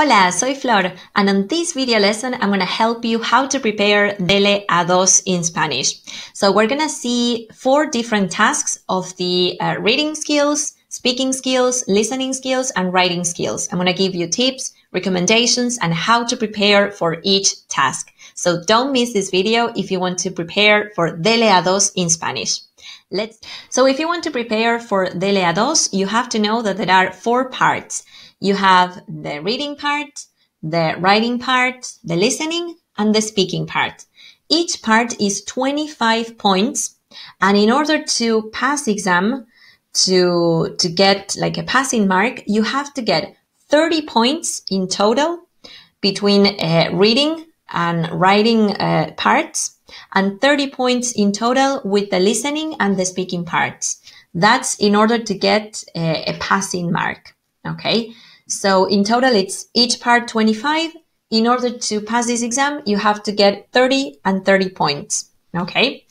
Hola, soy Flor, and on this video lesson, I'm going to help you how to prepare Dele a dos in Spanish. So we're going to see four different tasks of the uh, reading skills, speaking skills, listening skills, and writing skills. I'm going to give you tips, recommendations, and how to prepare for each task. So don't miss this video if you want to prepare for Dele a dos in Spanish. Let's, so if you want to prepare for Dele a dos, you have to know that there are four parts. You have the reading part, the writing part, the listening, and the speaking part. Each part is 25 points. And in order to pass exam, to, to get like a passing mark, you have to get 30 points in total between uh, reading and writing uh, parts and 30 points in total with the listening and the speaking parts. That's in order to get uh, a passing mark. Okay. So in total, it's each part 25. In order to pass this exam, you have to get 30 and 30 points. Okay.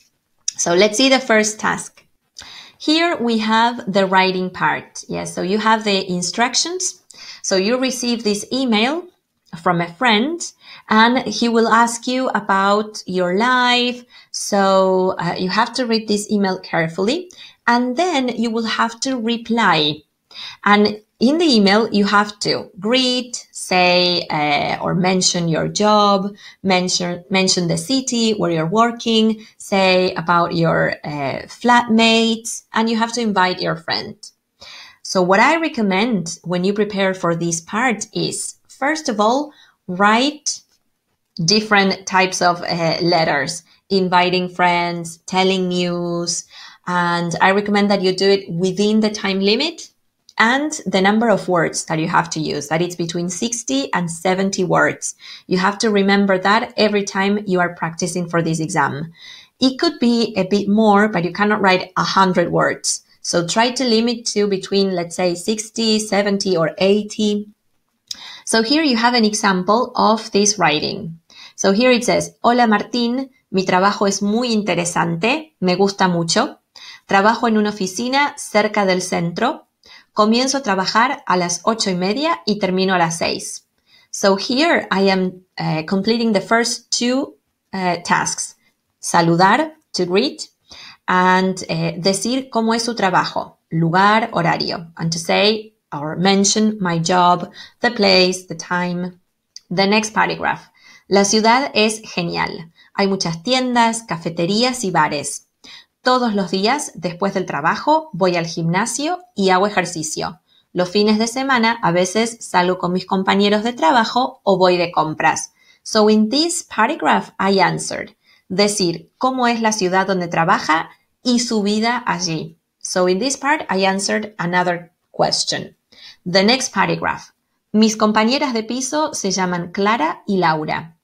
So let's see the first task. Here we have the writing part. Yes. Yeah, so you have the instructions. So you receive this email from a friend and he will ask you about your life. So uh, you have to read this email carefully and then you will have to reply. And in the email, you have to greet, say, uh, or mention your job, mention, mention the city where you're working, say about your uh, flatmates, and you have to invite your friend. So what I recommend when you prepare for this part is, first of all, write different types of uh, letters, inviting friends, telling news, and I recommend that you do it within the time limit and the number of words that you have to use, that it's between 60 and 70 words. You have to remember that every time you are practicing for this exam. It could be a bit more, but you cannot write 100 words. So try to limit to between, let's say, 60, 70, or 80. So here you have an example of this writing. So here it says, Hola Martín, mi trabajo es muy interesante, me gusta mucho. Trabajo en una oficina cerca del centro, Comienzo a trabajar a las ocho y media y termino a las seis. So here I am eh, completing the first two eh, tasks. Saludar, to greet, and eh, decir cómo es su trabajo, lugar, horario, and to say or mention my job, the place, the time. The next paragraph. La ciudad es genial. Hay muchas tiendas, cafeterías y bares. Todos los días, después del trabajo, voy al gimnasio y hago ejercicio. Los fines de semana a veces salgo con mis compañeros de trabajo o voy de compras. So in this paragraph I answered. Decir cómo es la ciudad donde trabaja y su vida allí. So in this part I answered another question. The next paragraph. Mis compañeras de piso se llaman Clara y Laura.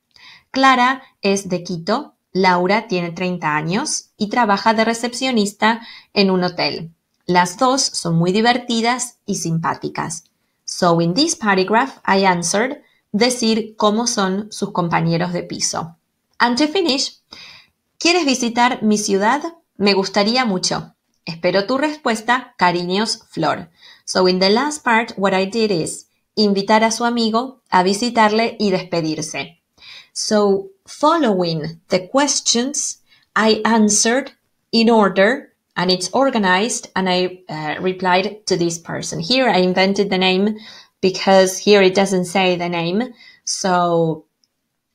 Clara es de Quito Laura tiene 30 años y trabaja de recepcionista en un hotel. Las dos son muy divertidas y simpáticas. So in this paragraph I answered decir cómo son sus compañeros de piso. And to finish, ¿quieres visitar mi ciudad? Me gustaría mucho. Espero tu respuesta, cariños, Flor. So in the last part, what I did is invitar a su amigo a visitarle y despedirse. So Following the questions, I answered in order and it's organized and I uh, replied to this person. Here I invented the name because here it doesn't say the name. So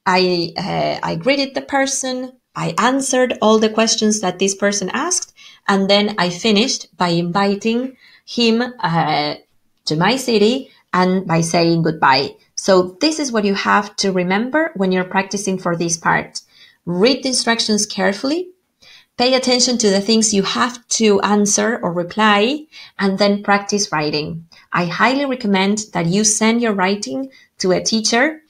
I, uh, I greeted the person. I answered all the questions that this person asked. And then I finished by inviting him uh, to my city and by saying goodbye. So this is what you have to remember when you're practicing for this part. Read the instructions carefully. Pay attention to the things you have to answer or reply and then practice writing. I highly recommend that you send your writing to a teacher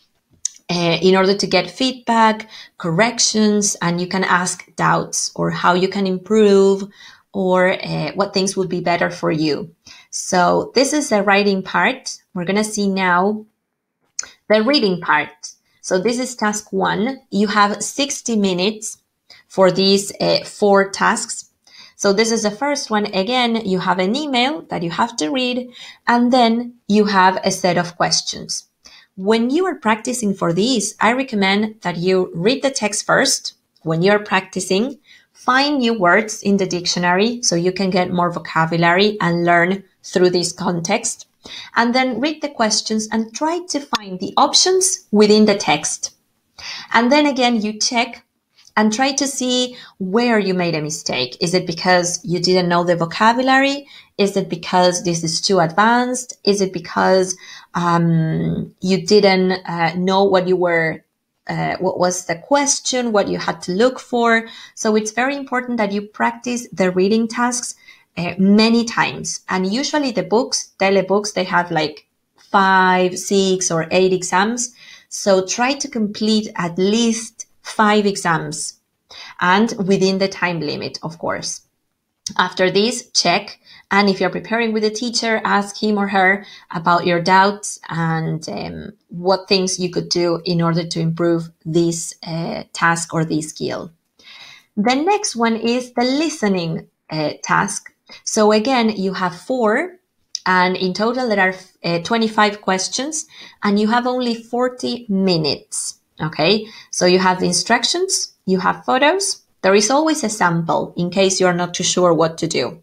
uh, in order to get feedback, corrections, and you can ask doubts or how you can improve or uh, what things would be better for you. So this is the writing part. We're going to see now the reading part. So this is task one. You have 60 minutes for these uh, four tasks. So this is the first one. Again, you have an email that you have to read, and then you have a set of questions. When you are practicing for these, I recommend that you read the text first. When you are practicing, find new words in the dictionary so you can get more vocabulary and learn through this context and then read the questions and try to find the options within the text. And then again, you check and try to see where you made a mistake. Is it because you didn't know the vocabulary? Is it because this is too advanced? Is it because um, you didn't uh, know what you were, uh, what was the question, what you had to look for? So it's very important that you practice the reading tasks uh, many times. And usually the books, telebooks, they have like five, six, or eight exams. So try to complete at least five exams and within the time limit, of course. After this, check. And if you're preparing with a teacher, ask him or her about your doubts and um, what things you could do in order to improve this uh, task or this skill. The next one is the listening uh, task so again, you have four and in total there are uh, 25 questions and you have only 40 minutes. Okay. So you have instructions, you have photos. There is always a sample in case you're not too sure what to do.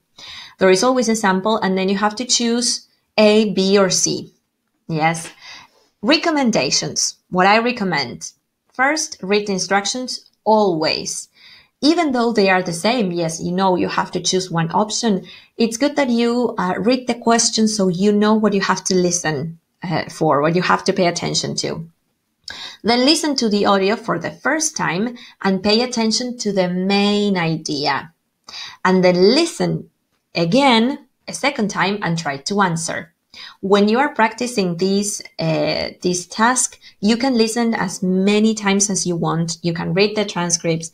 There is always a sample and then you have to choose A, B or C. Yes. Recommendations. What I recommend. First, read the instructions always even though they are the same, yes, you know, you have to choose one option. It's good that you uh, read the question so you know what you have to listen uh, for, what you have to pay attention to. Then listen to the audio for the first time and pay attention to the main idea. And then listen again a second time and try to answer. When you are practicing this uh, this task, you can listen as many times as you want. You can read the transcripts,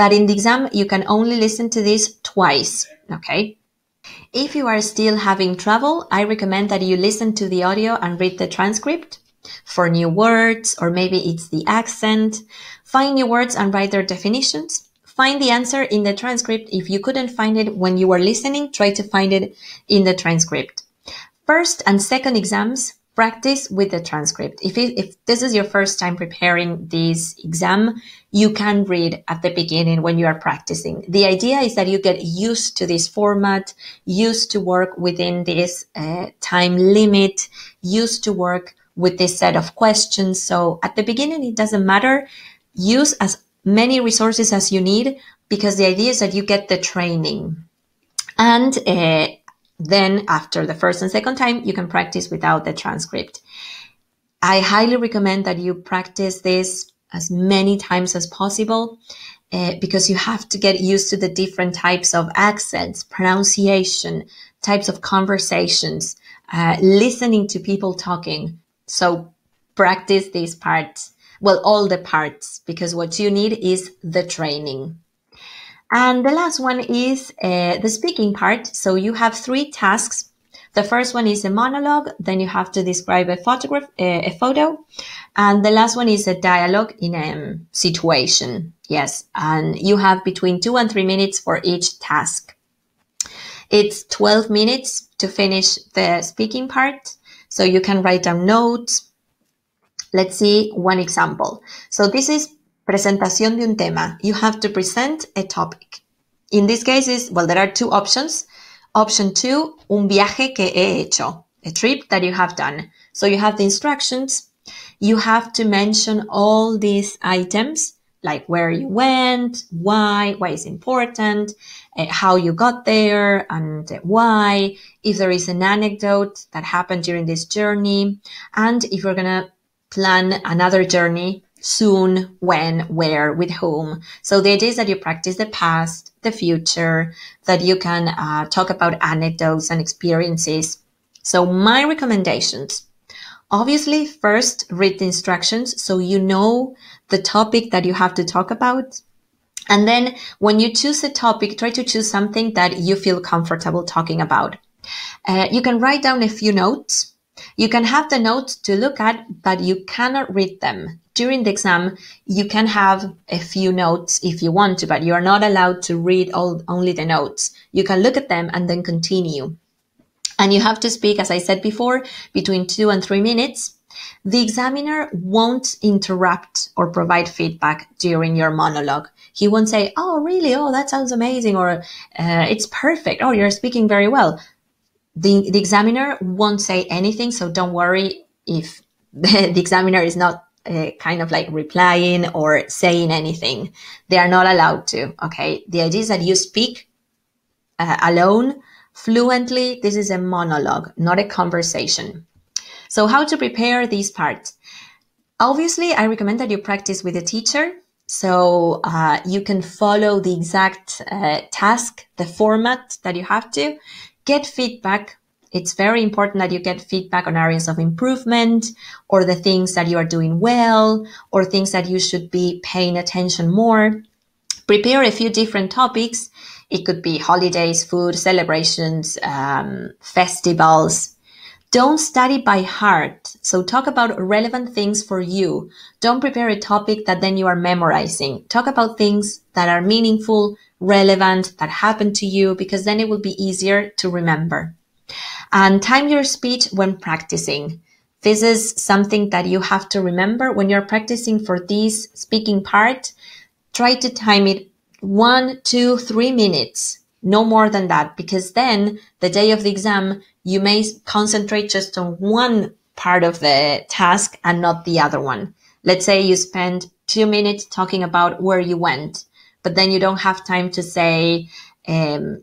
but in the exam, you can only listen to this twice. Okay. If you are still having trouble, I recommend that you listen to the audio and read the transcript for new words, or maybe it's the accent. Find new words and write their definitions. Find the answer in the transcript. If you couldn't find it when you were listening, try to find it in the transcript. First and second exams practice with the transcript. If, it, if this is your first time preparing this exam, you can read at the beginning when you are practicing. The idea is that you get used to this format, used to work within this uh, time limit, used to work with this set of questions. So at the beginning, it doesn't matter. Use as many resources as you need because the idea is that you get the training. And uh, then, after the first and second time, you can practice without the transcript. I highly recommend that you practice this as many times as possible uh, because you have to get used to the different types of accents, pronunciation, types of conversations, uh, listening to people talking. So practice these parts, well, all the parts, because what you need is the training. And the last one is uh, the speaking part. So you have three tasks. The first one is a monologue. Then you have to describe a photograph, uh, a photo. And the last one is a dialogue in a um, situation. Yes. And you have between two and three minutes for each task. It's 12 minutes to finish the speaking part. So you can write down notes. Let's see one example. So this is presentación de un tema. You have to present a topic. In this case is, well, there are two options. Option two, un viaje que he hecho, a trip that you have done. So you have the instructions. You have to mention all these items, like where you went, why, why is important, uh, how you got there and why, if there is an anecdote that happened during this journey, and if you're going to plan another journey soon, when, where, with whom. So the idea is that you practice the past, the future, that you can uh, talk about anecdotes and experiences. So my recommendations. Obviously, first read the instructions so you know the topic that you have to talk about. And then when you choose a topic, try to choose something that you feel comfortable talking about. Uh, you can write down a few notes you can have the notes to look at, but you cannot read them. During the exam, you can have a few notes if you want to, but you are not allowed to read all, only the notes. You can look at them and then continue. And you have to speak, as I said before, between two and three minutes. The examiner won't interrupt or provide feedback during your monologue. He won't say, Oh, really? Oh, that sounds amazing. Or uh, it's perfect. Oh, you're speaking very well the, the examiner won't say anything, so don't worry if the, examiner is not uh, kind of like replying or saying anything. They are not allowed to. Okay. The idea is that you speak uh, alone, fluently. This is a monologue, not a conversation. So, how to prepare this part? Obviously, I recommend that you practice with a teacher. So uh, you can follow the exact uh, task, the format that you have to get feedback. It's very important that you get feedback on areas of improvement or the things that you are doing well or things that you should be paying attention more. Prepare a few different topics. It could be holidays, food, celebrations, um, festivals, don't study by heart. So talk about relevant things for you. Don't prepare a topic that then you are memorizing. Talk about things that are meaningful, relevant, that happen to you, because then it will be easier to remember. And time your speech when practicing. This is something that you have to remember when you're practicing for this speaking part. Try to time it one, two, three minutes no more than that, because then the day of the exam, you may concentrate just on one part of the task and not the other one. Let's say you spend two minutes talking about where you went, but then you don't have time to say, um,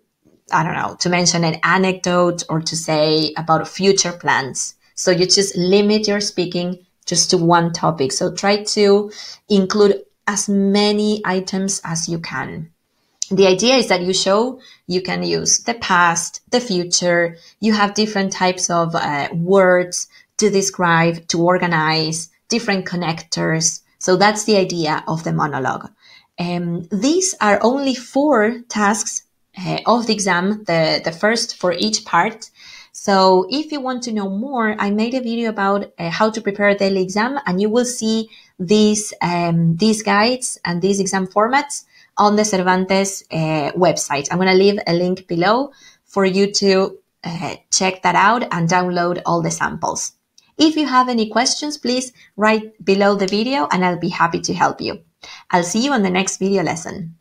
I don't know, to mention an anecdote or to say about future plans. So you just limit your speaking just to one topic. So try to include as many items as you can the idea is that you show you can use the past, the future. You have different types of uh, words to describe, to organize, different connectors. So that's the idea of the monologue. Um, these are only four tasks uh, of the exam, the, the first for each part. So if you want to know more, I made a video about uh, how to prepare a daily exam and you will see these, um, these guides and these exam formats on the Cervantes uh, website. I'm going to leave a link below for you to uh, check that out and download all the samples. If you have any questions, please write below the video and I'll be happy to help you. I'll see you on the next video lesson.